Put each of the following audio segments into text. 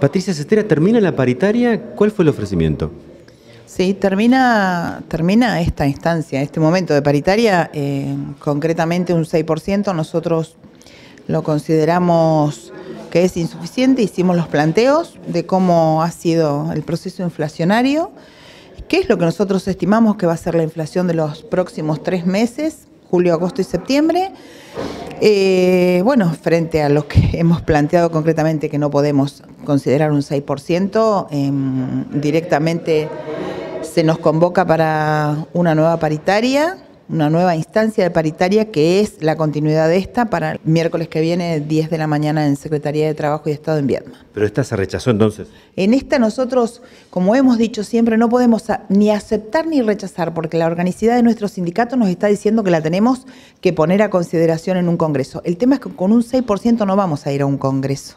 Patricia Cestera, ¿termina la paritaria? ¿Cuál fue el ofrecimiento? Sí, termina, termina esta instancia, este momento de paritaria, eh, concretamente un 6%. Nosotros lo consideramos que es insuficiente, hicimos los planteos de cómo ha sido el proceso inflacionario, qué es lo que nosotros estimamos que va a ser la inflación de los próximos tres meses, julio, agosto y septiembre, eh, bueno, frente a lo que hemos planteado concretamente que no podemos considerar un 6%, em, directamente se nos convoca para una nueva paritaria una nueva instancia de paritaria que es la continuidad de esta para el miércoles que viene, 10 de la mañana, en Secretaría de Trabajo y Estado en Vietnam. Pero esta se rechazó entonces. En esta nosotros, como hemos dicho siempre, no podemos ni aceptar ni rechazar, porque la organicidad de nuestro sindicato nos está diciendo que la tenemos que poner a consideración en un Congreso. El tema es que con un 6% no vamos a ir a un Congreso.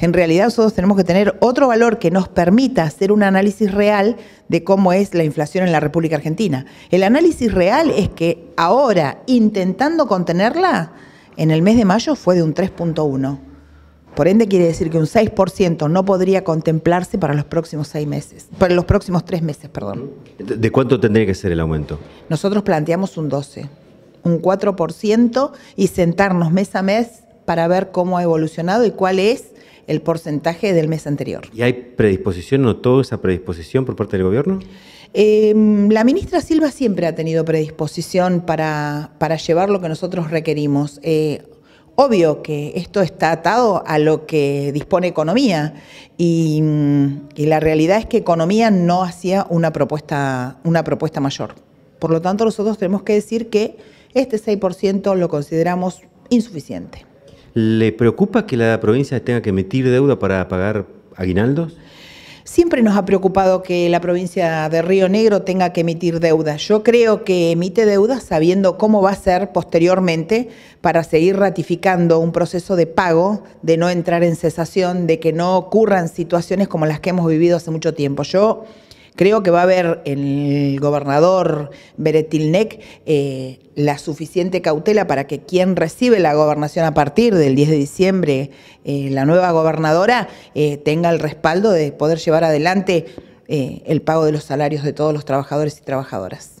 En realidad nosotros tenemos que tener otro valor que nos permita hacer un análisis real de cómo es la inflación en la República Argentina. El análisis real es que ahora, intentando contenerla, en el mes de mayo fue de un 3.1. Por ende, quiere decir que un 6% no podría contemplarse para los próximos seis meses, para los próximos tres meses, perdón. ¿De cuánto tendría que ser el aumento? Nosotros planteamos un 12, un 4% y sentarnos mes a mes para ver cómo ha evolucionado y cuál es el porcentaje del mes anterior. ¿Y hay predisposición, toda esa predisposición por parte del gobierno? Em, la ministra Silva siempre ha tenido predisposición para, para llevar lo que nosotros requerimos. Eh, obvio que esto está atado a lo que dispone economía y, la realidad es que economía no hacía una propuesta, una propuesta mayor. Por lo tanto, nosotros tenemos que decir que este 6% lo consideramos insuficiente. ¿Le preocupa que la provincia tenga que emitir deuda para pagar aguinaldos? Siempre nos ha preocupado que la provincia de Río Negro tenga que emitir deuda. Yo creo que emite deuda sabiendo cómo va a ser posteriormente para seguir ratificando un proceso de pago, de no entrar en cesación, de que no ocurran situaciones como las que hemos vivido hace mucho tiempo. Yo Creo que va a haber en el gobernador Beretilnek eh, la suficiente cautela para que quien recibe la gobernación a partir del 10 de diciembre, eh, la nueva gobernadora, eh, tenga el respaldo de poder llevar adelante el pago de los salarios de todos los trabajadores y trabajadoras.